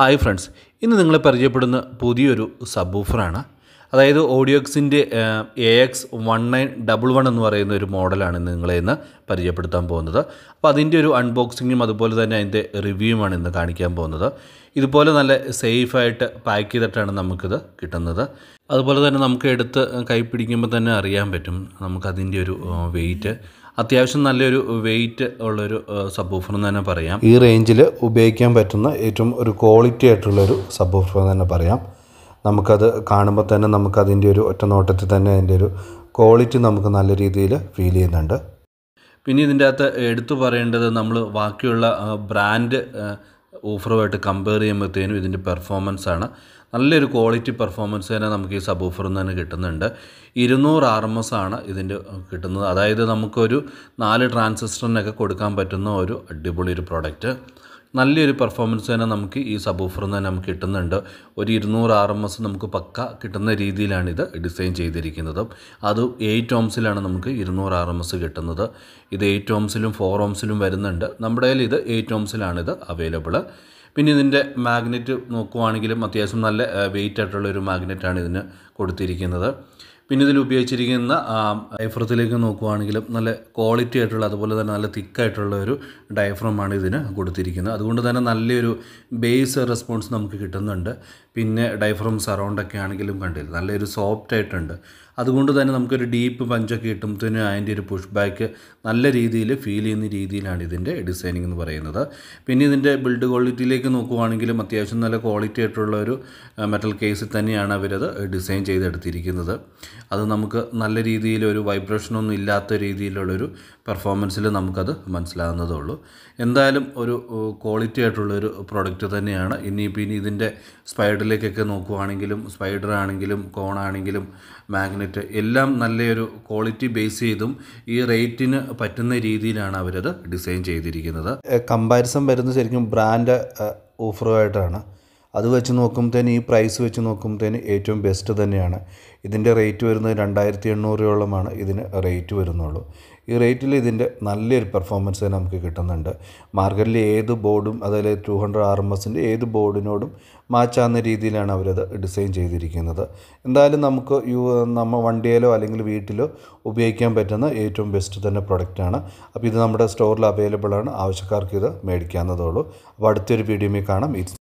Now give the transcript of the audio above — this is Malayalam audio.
ഹായ് ഫ്രണ്ട്സ് ഇന്ന് നിങ്ങളെ പരിചയപ്പെടുന്ന പുതിയൊരു ഓഫറാണ് അതായത് ഓഡിയോക്സിൻ്റെ A X one nine double one എന്ന് പറയുന്ന ഒരു മോഡലാണ് നിങ്ങളെ ഇന്ന് പരിചയപ്പെടുത്താൻ പോകുന്നത് അപ്പോൾ അതിൻ്റെ ഒരു അൺബോക്സിങ്ങും അതുപോലെ തന്നെ അതിൻ്റെ റിവ്യൂമാണ് ഇന്ന് കാണിക്കാൻ പോകുന്നത് ഇതുപോലെ നല്ല സേഫായിട്ട് പാക്ക് ചെയ്തിട്ടാണ് നമുക്കിത് കിട്ടുന്നത് അതുപോലെ തന്നെ നമുക്ക് എടുത്ത് കൈ പിടിക്കുമ്പോൾ തന്നെ അറിയാൻ പറ്റും നമുക്കതിൻ്റെ ഒരു വെയിറ്റ് അത്യാവശ്യം നല്ലൊരു വെയിറ്റ് ഉള്ളൊരു സബ് ഓഫർ എന്ന് തന്നെ പറയാം ഈ റേഞ്ചിൽ ഉപയോഗിക്കാൻ പറ്റുന്ന ഏറ്റവും ഒരു ക്വാളിറ്റി ആയിട്ടുള്ളൊരു സബ് ഓഫർ എന്ന് തന്നെ പറയാം നമുക്കത് കാണുമ്പോൾ തന്നെ നമുക്കതിൻ്റെ ഒരു ഒറ്റ നോട്ടത്തിൽ തന്നെ അതിൻ്റെ ഒരു ക്വാളിറ്റി നമുക്ക് നല്ല രീതിയിൽ ഫീൽ ചെയ്യുന്നുണ്ട് പിന്നെ ഇതിൻ്റെ അകത്ത് എടുത്തു പറയേണ്ടത് നമ്മൾ ബാക്കിയുള്ള ബ്രാൻഡ് ഓഫറുമായിട്ട് കമ്പയർ ചെയ്യുമ്പോഴത്തേനും ഇതിൻ്റെ പെർഫോമൻസ് ആണ് നല്ലൊരു ക്വാളിറ്റി പെർഫോമൻസ് തന്നെ നമുക്ക് ഈ സബ് ഓഫറിൽ നിന്ന് തന്നെ കിട്ടുന്നുണ്ട് ഇരുന്നൂറ് ആർ എം എസ് ആണ് ഇതിൻ്റെ കിട്ടുന്നത് അതായത് നമുക്കൊരു നാല് ട്രാൻസിസ്റ്ററിനൊക്കെ കൊടുക്കാൻ പറ്റുന്ന ഒരു അടിപൊളി ഒരു പ്രോഡക്റ്റ് നല്ലൊരു പെർഫോമൻസ് തന്നെ നമുക്ക് ഈ സബൂഫറിൽ നിന്ന് നമുക്ക് കിട്ടുന്നുണ്ട് ഒരു ഇരുന്നൂറ് ആർ എം എസ് നമുക്ക് പക്ക കിട്ടുന്ന രീതിയിലാണിത് ഡിസൈൻ ചെയ്തിരിക്കുന്നത് അത് എയ്റ്റ് ഓംസിലാണ് നമുക്ക് ഇരുന്നൂറ് ആർ എം എസ് കിട്ടുന്നത് ഇത് എയ്റ്റ് ഓംസിലും ഫോർ ഓംസിലും വരുന്നുണ്ട് നമ്മുടെ കയ്യിൽ ഇത് എയ്റ്റ് ഓംസിലാണിത് അവൈലബിൾ പിന്നെ ഇതിൻ്റെ മാഗ്നറ്റ് നോക്കുവാണെങ്കിലും അത്യാവശ്യം നല്ല വെയിറ്റ് ആയിട്ടുള്ള ഒരു മാഗ്നറ്റാണ് ഇതിന് കൊടുത്തിരിക്കുന്നത് പിന്നെ ഇതിൽ ഉപയോഗിച്ചിരിക്കുന്ന ഡൈഫ്രത്തിലേക്ക് നോക്കുവാണെങ്കിലും നല്ല ക്വാളിറ്റി ആയിട്ടുള്ള അതുപോലെ തന്നെ നല്ല തിക്കായിട്ടുള്ള ഒരു ഡയഫ്രമാണ് ഇതിന് കൊടുത്തിരിക്കുന്നത് അതുകൊണ്ട് തന്നെ നല്ലൊരു ബേസ് റെസ്പോൺസ് നമുക്ക് കിട്ടുന്നുണ്ട് പിന്നെ ഡൈഫ്രം സറൗണ്ടൊക്കെ ആണെങ്കിലും കണ്ടില്ല നല്ലൊരു സോഫ്റ്റ് ആയിട്ടുണ്ട് അതുകൊണ്ട് തന്നെ നമുക്കൊരു ഡീപ്പ് പഞ്ചൊക്കെ കിട്ടുമ്പോഴത്തേനും അതിൻ്റെ ഒരു പുഷ് ബാക്ക് നല്ല രീതിയിൽ ഫീൽ ചെയ്യുന്ന രീതിയിലാണ് ഇതിൻ്റെ ഡിസൈനിങ് എന്ന് പറയുന്നത് പിന്നെ ഇതിൻ്റെ ബിൽഡ് ക്വാളിറ്റിയിലേക്ക് നോക്കുവാണെങ്കിലും അത്യാവശ്യം നല്ല ക്വാളിറ്റി ആയിട്ടുള്ള ഒരു മെറ്റൽ കേസിൽ തന്നെയാണ് അവരത് ഡിസൈൻ ചെയ്തെടുത്തിരിക്കുന്നത് അത് നമുക്ക് നല്ല രീതിയിലൊരു വൈബ്രേഷനൊന്നും ഇല്ലാത്ത രീതിയിലുള്ളൊരു പെർഫോമൻസിൽ നമുക്കത് മനസ്സിലാകുന്നതേ ഉള്ളൂ എന്തായാലും ഒരു ക്വാളിറ്റി ആയിട്ടുള്ളൊരു പ്രോഡക്റ്റ് തന്നെയാണ് ഇനിയിപ്പോൾ ഇനി ഇതിൻ്റെ സ്പൈഡറിലേക്കൊക്കെ നോക്കുവാണെങ്കിലും സ്പൈഡർ ആണെങ്കിലും കോണാണെങ്കിലും മാഗ്നറ്റ് എല്ലാം നല്ലൊരു ക്വാളിറ്റി ബേസ് ചെയ്തും ഈ റേറ്റിന് പറ്റുന്ന രീതിയിലാണ് അവരത് ഡിസൈൻ ചെയ്തിരിക്കുന്നത് കമ്പാരിസൺ വരുന്നത് ശരിക്കും ബ്രാൻഡ് ഓഫറുമായിട്ടാണ് അത് വെച്ച് നോക്കുമ്പോഴത്തേന് ഈ പ്രൈസ് വെച്ച് നോക്കുമ്പോഴത്തേന് ഏറ്റവും ബെസ്റ്റ് തന്നെയാണ് ഇതിൻ്റെ റേറ്റ് വരുന്നത് രണ്ടായിരത്തി എണ്ണൂറ് രൂപയോളമാണ് ഇതിന് റേറ്റ് വരുന്നുള്ളൂ ഈ റേറ്റിൽ ഇതിൻ്റെ നല്ലൊരു പെർഫോമൻസ് തന്നെ നമുക്ക് കിട്ടുന്നുണ്ട് മാർക്കറ്റിൽ ഏത് ബോർഡും അതായത് ടു ഹൺഡ്രഡ് ആർ എം എസിൻ്റെ ഏത് ബോർഡിനോടും മാച്ചാവുന്ന രീതിയിലാണ് അവരത് ഡിസൈൻ ചെയ്തിരിക്കുന്നത് എന്തായാലും നമുക്ക് യു നമ്മൾ വണ്ടിയിലോ അല്ലെങ്കിൽ വീട്ടിലോ ഉപയോഗിക്കാൻ പറ്റുന്ന ഏറ്റവും ബെസ്റ്റ് തന്നെ പ്രൊഡക്റ്റാണ് അപ്പോൾ ഇത് നമ്മുടെ സ്റ്റോറിൽ അവൈലബിൾ ആണ് ആവശ്യക്കാർക്ക് ഇത് ഉള്ളൂ അപ്പോൾ അടുത്തൊരു വീഡിയോയിൽ കാണാം